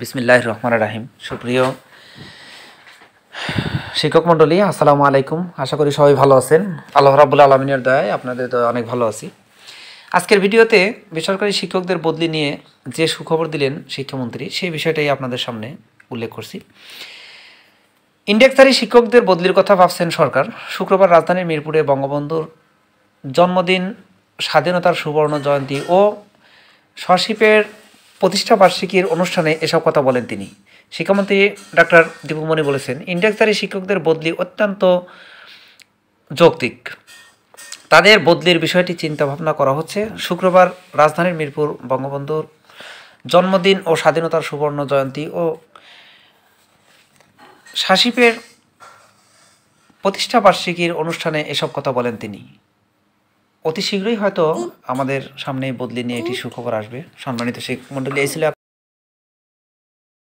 বিসমিল্লাহ রহমান রাহিম সুপ্রিয় শিক্ষক মণ্ডলী আসসালামু আলাইকুম আশা করি সবাই ভালো আছেন আল্লাহ রাবুল আলমিনের দয়ায় আপনাদের তো অনেক ভালো আছি আজকের ভিডিওতে বেসরকারি শিক্ষকদের বদলি নিয়ে যে সুখবর দিলেন শিক্ষামন্ত্রী সেই বিষয়টাই আপনাদের সামনে উল্লেখ করছি ইন্ডেক্সারি শিক্ষকদের বদলির কথা ভাবছেন সরকার শুক্রবার রাজধানীর মিরপুরে বঙ্গবন্ধুর জন্মদিন স্বাধীনতার সুবর্ণ জয়ন্তী ও স্বশিপের প্রতিষ্ঠা বার্ষিকীর অনুষ্ঠানে এসব কথা বলেন তিনি শিক্ষামন্ত্রী ডাক্তার দীপুমণি বলেছেন ইন্ডেক্সধারী শিক্ষকদের বদলি অত্যন্ত যৌক্তিক তাদের বদলির বিষয়টি চিন্তা ভাবনা করা হচ্ছে শুক্রবার রাজধানীর মিরপুর বঙ্গবন্ধুর জন্মদিন ও স্বাধীনতার সুবর্ণ জয়ন্তী ও শাসিপের প্রতিষ্ঠাবার্ষিকীর অনুষ্ঠানে এসব কথা বলেন তিনি অতি শীঘ্রই হয়তো আমাদের সামনে বদলি নিয়ে একটি সুখবর আসবে সম্মানিত শিক্ষক মন্ডলী এই